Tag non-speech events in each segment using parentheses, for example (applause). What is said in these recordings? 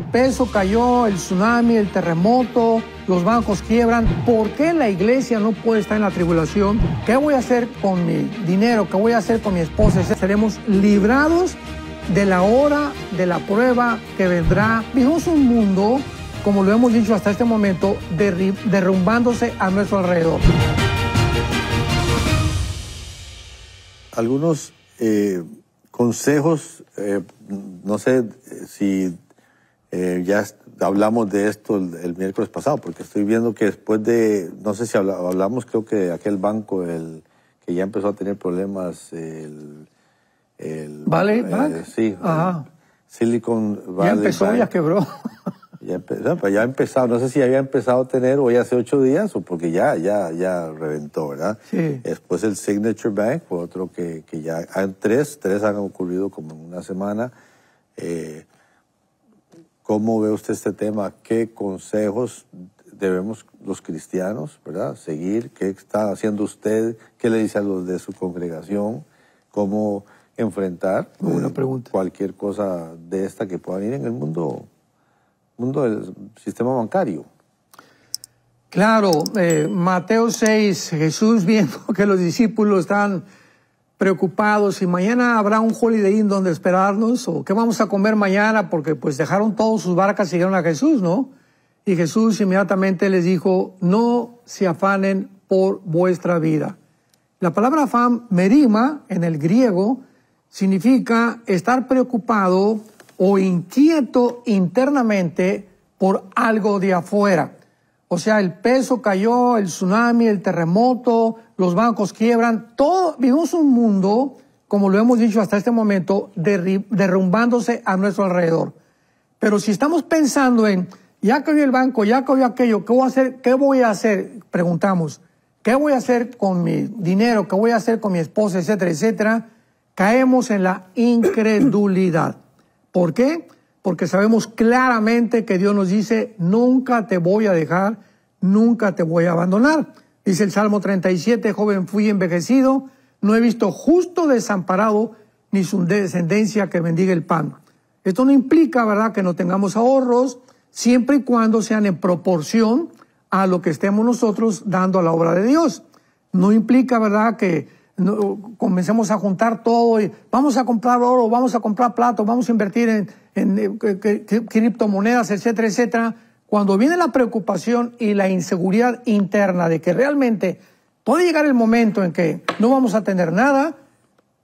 peso cayó, el tsunami, el terremoto, los bancos quiebran. ¿Por qué la iglesia no puede estar en la tribulación? ¿Qué voy a hacer con mi dinero? ¿Qué voy a hacer con mi esposa? Seremos librados de la hora de la prueba que vendrá. Vivimos un mundo, como lo hemos dicho hasta este momento, derrumbándose a nuestro alrededor. Algunos eh, consejos, eh, no sé si eh, ya hablamos de esto el, miércoles pasado, porque estoy viendo que después de, no sé si hablamos, creo que aquel banco, el que ya empezó a tener problemas, el... el ¿Vale? Eh, sí. Silicon Valley. Ya empezó, ya quebró. (laughs) Ya, empezó, pues ya ha empezado, no sé si había empezado a tener hoy hace ocho días o porque ya, ya, ya reventó, ¿verdad? Sí. Después el Signature Bank, otro que, que ya, tres, tres han ocurrido como en una semana. Eh, ¿Cómo ve usted este tema? ¿Qué consejos debemos los cristianos ¿verdad? seguir? ¿Qué está haciendo usted? ¿Qué le dice a los de su congregación? ¿Cómo enfrentar eh, cualquier cosa de esta que pueda venir en el mundo, mundo del sistema bancario? Claro, eh, Mateo 6, Jesús viendo (laughs) que los discípulos están preocupados si mañana habrá un Holiday Inn donde esperarnos o qué vamos a comer mañana porque pues dejaron todos sus barcas y siguieron a Jesús, ¿no? Y Jesús inmediatamente les dijo, no se afanen por vuestra vida. La palabra afán, merima, en el griego, significa estar preocupado o inquieto internamente por algo de afuera. O sea, el peso cayó, el tsunami, el terremoto, los bancos quiebran, todo, vivimos un mundo, como lo hemos dicho hasta este momento, derrumbándose a nuestro alrededor. Pero si estamos pensando en, ya cayó el banco, ya cayó aquello, ¿qué voy a hacer? ¿Qué voy a hacer? Preguntamos, ¿qué voy a hacer con mi dinero? ¿Qué voy a hacer con mi esposa? Etcétera, etcétera. Caemos en la incredulidad. ¿Por qué? Porque sabemos claramente que Dios nos dice, nunca te voy a dejar, nunca te voy a abandonar. Dice el Salmo 37, joven fui envejecido, no he visto justo desamparado ni su descendencia que bendiga el pan. Esto no implica, ¿verdad?, que no tengamos ahorros, siempre y cuando sean en proporción a lo que estemos nosotros dando a la obra de Dios. No implica, ¿verdad?, que comencemos a juntar todo y vamos a comprar oro, vamos a comprar plato, vamos a invertir en eh, criptomonedas, etcétera, etcétera. Cuando viene la preocupación y la inseguridad interna de que realmente puede llegar el momento en que no vamos a tener nada,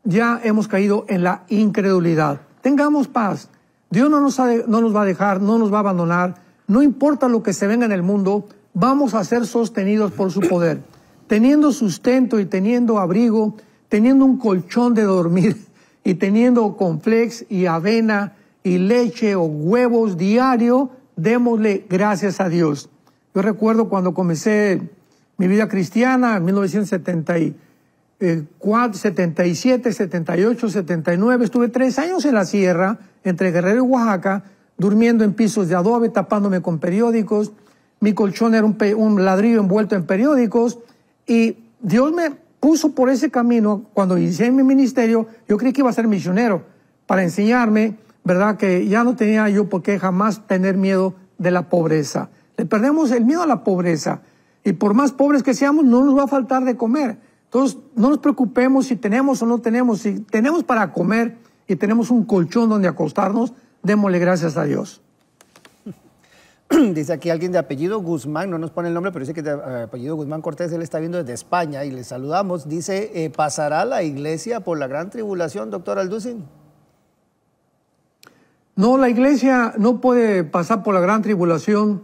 ya hemos caído en la incredulidad. Tengamos paz. Dios no nos, no nos va a dejar, no nos va a abandonar. No importa lo que se venga en el mundo, vamos a ser sostenidos por su poder. Teniendo sustento y teniendo abrigo, teniendo un colchón de dormir (laughs) y teniendo complex y avena y leche o huevos diario, démosle gracias a Dios. Yo recuerdo cuando comencé mi vida cristiana en 1974, 77, 78, 79, estuve tres años en la sierra, entre Guerrero y Oaxaca, durmiendo en pisos de adobe, tapándome con periódicos. Mi colchón era un, un ladrillo envuelto en periódicos y Dios me puso por ese camino. Cuando inicié mi ministerio, yo creí que iba a ser misionero para enseñarme ¿verdad? Que ya no tenía yo por qué jamás tener miedo de la pobreza. Le perdemos el miedo a la pobreza. Y por más pobres que seamos, no nos va a faltar de comer. Entonces, no nos preocupemos si tenemos o no tenemos. Si tenemos para comer y tenemos un colchón donde acostarnos, démosle gracias a Dios. (clears throat) Dice aquí alguien de apellido Guzmán, no nos pone el nombre, pero dice que de eh, apellido Guzmán Cortés, él está viendo desde España y le saludamos. Dice, eh, ¿pasará la iglesia por la gran tribulación, doctor Alducin? No, la iglesia no puede pasar por la gran tribulación.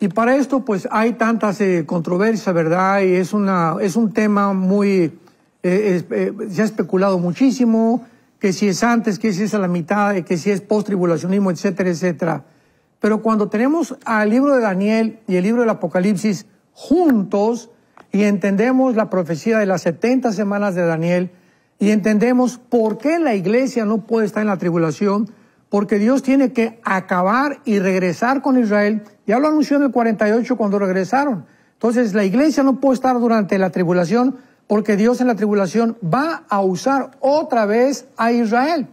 Y para esto, pues hay tantas eh, controversias, ¿verdad? Y es, una, es un tema muy. Eh, eh, se ha especulado muchísimo, que si es antes, que si es a la mitad, que si es post-tribulacionismo, etcétera, etcétera. Pero cuando tenemos al libro de Daniel y el libro del Apocalipsis juntos y entendemos la profecía de las 70 semanas de Daniel y entendemos por qué la iglesia no puede estar en la tribulación, porque Dios tiene que acabar y regresar con Israel. Ya lo anunció en el 48 cuando regresaron. Entonces la iglesia no puede estar durante la tribulación porque Dios en la tribulación va a usar otra vez a Israel.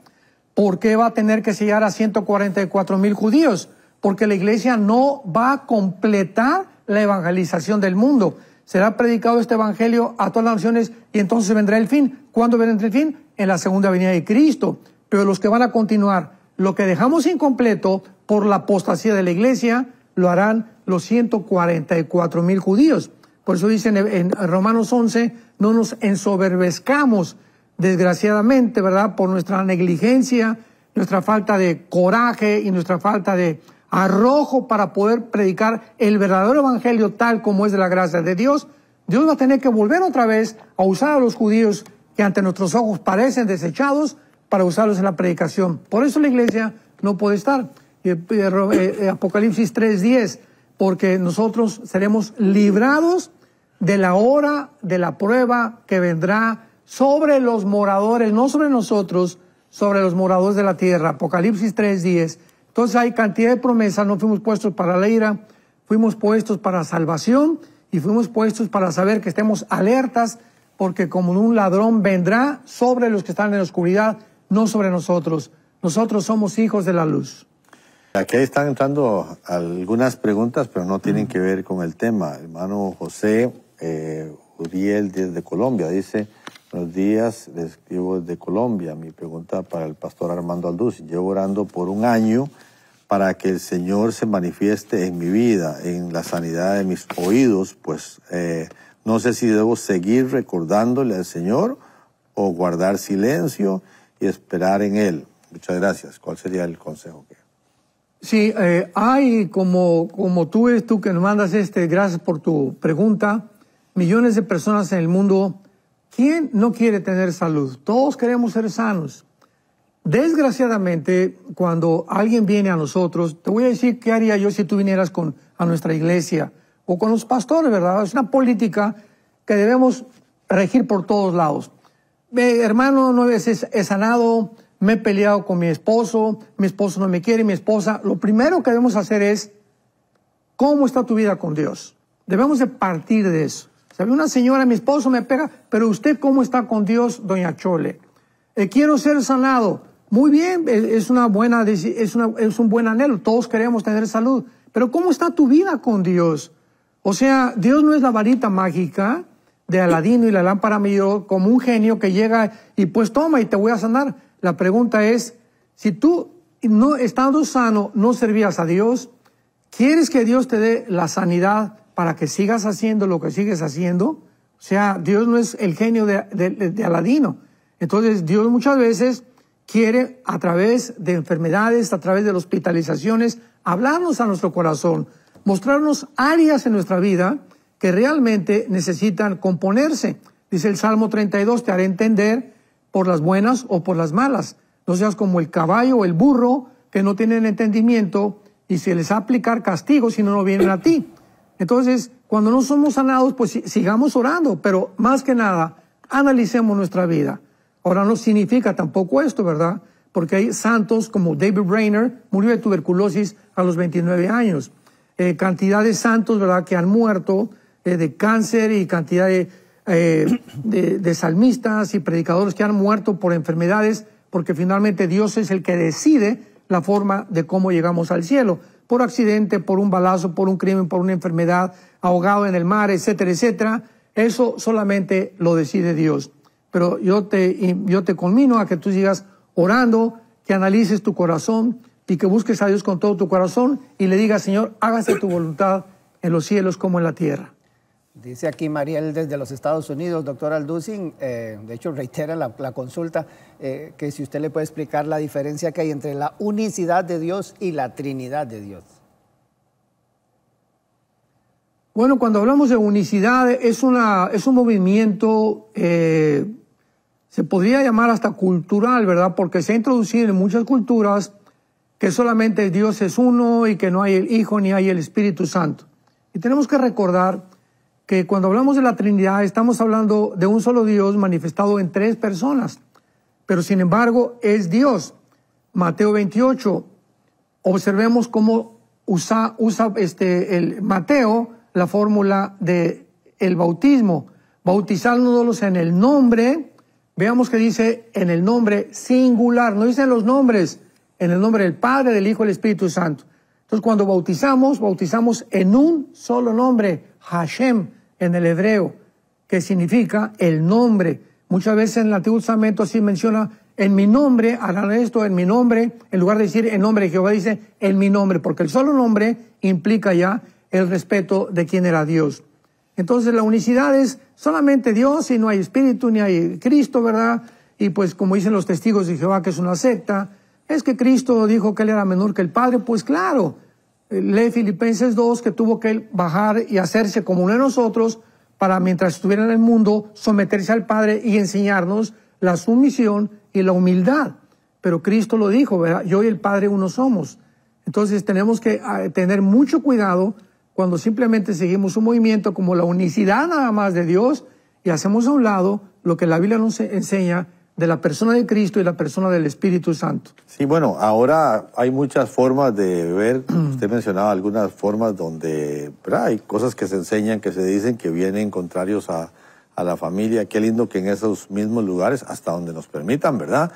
¿Por qué va a tener que sellar a 144 mil judíos? Porque la iglesia no va a completar la evangelización del mundo. Será predicado este evangelio a todas las naciones y entonces vendrá el fin. ¿Cuándo vendrá el fin? En la segunda venida de Cristo. Pero los que van a continuar lo que dejamos incompleto por la apostasía de la iglesia lo harán los 144 mil judíos. Por eso dicen en Romanos 11, no nos ensoberbezcamos, desgraciadamente, ¿verdad? Por nuestra negligencia, nuestra falta de coraje y nuestra falta de arrojo para poder predicar el verdadero evangelio tal como es de la gracia de Dios, Dios va a tener que volver otra vez a usar a los judíos que ante nuestros ojos parecen desechados para usarlos en la predicación. Por eso la iglesia no puede estar. Eh, eh, eh, Apocalipsis 3:10, porque nosotros seremos librados de la hora de la prueba que vendrá sobre los moradores, no sobre nosotros, sobre los moradores de la tierra. Apocalipsis 3:10. Entonces hay cantidad de promesas, no fuimos puestos para la ira, fuimos puestos para salvación y fuimos puestos para saber que estemos alertas, porque como un ladrón vendrá sobre los que están en la oscuridad, no sobre nosotros. Nosotros somos hijos de la luz. Aquí están entrando algunas preguntas, pero no tienen mm. que ver con el tema. Hermano José eh, Uriel desde Colombia dice, buenos días, les escribo desde Colombia. Mi pregunta para el pastor Armando Alduz. Llevo orando por un año para que el Señor se manifieste en mi vida, en la sanidad de mis oídos, pues eh, no sé si debo seguir recordándole al Señor o guardar silencio esperar en Él. Muchas gracias. ¿Cuál sería el consejo que... Sí, eh, hay como, como tú eres tú que nos mandas este, gracias por tu pregunta, millones de personas en el mundo, ¿quién no quiere tener salud? Todos queremos ser sanos. Desgraciadamente, cuando alguien viene a nosotros, te voy a decir qué haría yo si tú vinieras con, a nuestra iglesia o con los pastores, ¿verdad? Es una política que debemos regir por todos lados hermano, no es he sanado, me he peleado con mi esposo, mi esposo no me quiere, mi esposa. Lo primero que debemos hacer es, ¿cómo está tu vida con Dios? Debemos partir de eso. ¿Sabe? Una señora, mi esposo me pega, pero usted cómo está con Dios, doña Chole. Eh, quiero ser sanado. Muy bien, es, una buena, es un buen anhelo. Todos queremos tener salud. Pero ¿cómo está tu vida con Dios? O sea, Dios no es la varita mágica de Aladino y la lámpara me como un genio que llega y pues toma y te voy a sanar. La pregunta es, si tú no estando sano no servías a Dios, ¿quieres que Dios te dé la sanidad para que sigas haciendo lo que sigues haciendo? O sea, Dios no es el genio de, de Aladino. Entonces, Dios muchas veces quiere a través de enfermedades, a través de hospitalizaciones, hablarnos a nuestro corazón, mostrarnos áreas en nuestra vida que realmente necesitan componerse. Dice el Salmo 32, te haré entender por las buenas o por las malas. No seas como el caballo o el burro que no tienen entendimiento y se les va aplicar castigo si no, no vienen a ti. Entonces, cuando no somos sanados, pues sigamos orando, pero más que nada, analicemos nuestra vida. Ahora no significa tampoco esto, ¿verdad? Porque hay santos como David Brainerd, murió de tuberculosis a los 29 años. Eh, cantidad de santos, ¿verdad?, que han muerto eh, de cáncer y cantidad eh, de, salmistas y predicadores que han muerto por enfermedades, porque finalmente Dios es el que decide la forma de cómo llegamos al cielo, por accidente, por un balazo, por un crimen, por una enfermedad, ahogado en el mar, etcétera, etcétera. Eso solamente lo decide Dios. Pero yo te, yo te conmino a que tú sigas orando, que analices tu corazón y que busques a Dios con todo tu corazón y le digas, Señor, hágase tu voluntad en los cielos como en la tierra. Dice aquí Mariel desde los Estados Unidos, doctor Alducin, eh, de hecho reitera la, consulta, eh, que si usted le puede explicar la diferencia que hay entre la unicidad de Dios y la Trinidad de Dios. Bueno, cuando hablamos de unicidad es, una, es un movimiento, eh, se podría llamar hasta cultural, ¿verdad? Porque se ha introducido en muchas culturas que solamente Dios es uno y que no hay el Hijo ni hay el Espíritu Santo. Y tenemos que recordar que cuando hablamos de la Trinidad estamos hablando de un solo Dios manifestado en tres personas, pero sin embargo es Dios. Mateo 28, observemos cómo usa, este, el Mateo la fórmula del el bautismo, bautizándonos en el nombre, veamos que dice en el nombre singular, no dicen los nombres, en el nombre del Padre, del Hijo y del Espíritu Santo. Entonces cuando bautizamos, bautizamos en un solo nombre, Hashem en el hebreo, que significa el nombre. Muchas veces en el Antiguo Testamento menciona en mi nombre harán esto, en mi nombre, en lugar de decir en nombre de Jehová, dice en mi nombre, porque el solo nombre implica ya el respeto de quien era Dios. Entonces la unicidad es solamente Dios y no hay espíritu ni hay Cristo, ¿verdad? Y pues como dicen los testigos de Jehová que es una secta, es que Cristo dijo que él era menor que el Padre, pues claro, eh, lee Filipenses 2 que tuvo que bajar y hacerse como uno de nosotros para mientras estuviera en el mundo someterse al Padre y enseñarnos la sumisión y la humildad. Pero Cristo lo dijo, ¿verdad? Yo y el Padre uno somos. Entonces tenemos que ah, tener mucho cuidado cuando simplemente seguimos un movimiento como la unicidad nada más de Dios y hacemos a un lado lo que la Biblia nos enseña de la persona de Cristo y la persona del Espíritu Santo. Sí, bueno, ahora hay muchas formas de ver, (clears throat) usted mencionaba algunas formas donde hay cosas que se enseñan, que se dicen, que vienen contrarios a, a, la familia. Qué lindo que en esos mismos lugares, hasta donde nos permitan, ¿verdad?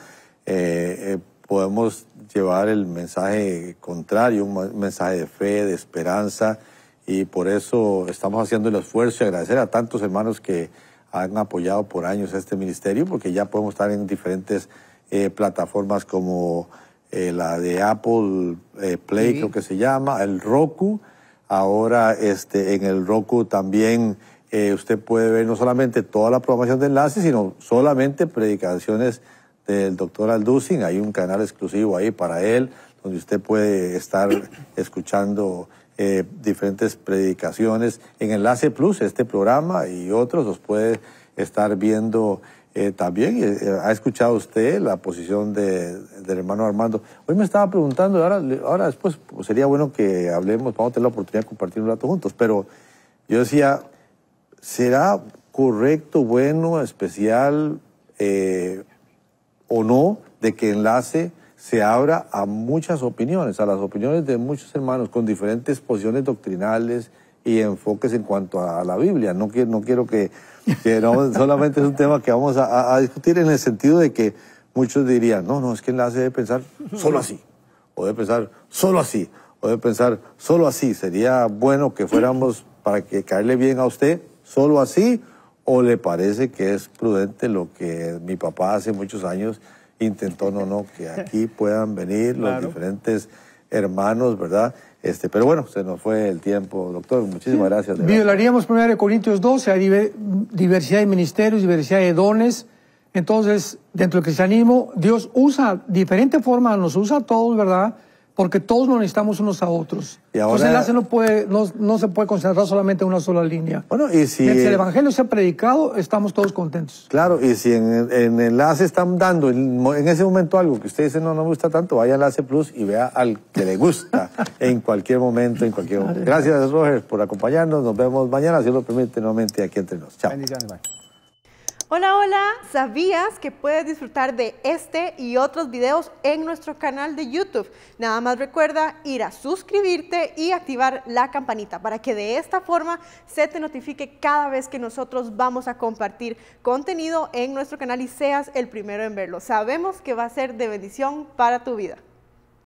Eh, eh, podemos llevar el mensaje contrario, un mensaje de fe, de esperanza, y por eso estamos haciendo el esfuerzo y agradecer a tantos hermanos que han apoyado por años a este ministerio, porque ya podemos estar en diferentes eh, plataformas como eh, la de Apple eh, Play, creo que se llama, el Roku. Ahora este, en el Roku también usted puede ver no solamente toda la programación de enlaces, sino solamente predicaciones del doctor Alducin. Hay un canal exclusivo ahí para él, donde usted puede estar escuchando eh, diferentes predicaciones. En Enlace Plus, este programa y otros los puede estar viendo eh, también. Eh, ha escuchado usted la posición de, del hermano Armando. Hoy me estaba preguntando, ahora, ahora después pues, sería bueno que hablemos, vamos a tener la oportunidad de compartir un rato juntos, pero yo decía, ¿será correcto, bueno, especial o no de que enlace se abra a muchas opiniones, a las opiniones de muchos hermanos con diferentes posiciones doctrinales y enfoques en cuanto a la Biblia. No quiero, no quiero que, (laughs) solamente es un tema que vamos a, discutir en el sentido de que muchos dirían, no, no, es que hace de pensar solo así, o de pensar solo así, o de pensar solo así. Sería bueno que fuéramos para que caerle bien a usted solo así, o le parece que es prudente lo que mi papá hace muchos años intentó, no, no, que aquí (laughs) puedan venir los diferentes hermanos, ¿verdad? Este, pero bueno, se nos fue el tiempo, doctor. Muchísimas gracias. Violaríamos de Corintios 12, hay diversidad de ministerios, diversidad de dones. Entonces, dentro del cristianismo, Dios usa diferentes formas, nos usa a todos, ¿verdad? porque todos nos necesitamos unos a otros. Entonces el enlace no, puede, no, se puede concentrar solamente en una sola línea. Bueno, y si... el Evangelio se ha predicado, estamos todos contentos. Claro, y si en, en enlace están dando en, ese momento algo que usted dice, no, no me gusta tanto, vaya a Enlace Plus y vea al que le gusta (laughs) en cualquier momento, en cualquier momento. Gracias, Roger, por acompañarnos. Nos vemos mañana, si lo permite, nuevamente aquí entre nosotros. Chao. Hola, hola, ¿sabías que puedes disfrutar de este y otros videos en nuestro canal de YouTube? Nada más recuerda ir a suscribirte y activar la campanita para que de esta forma se te notifique cada vez que nosotros vamos a compartir contenido en nuestro canal y seas el primero en verlo. Sabemos que va a ser de bendición para tu vida.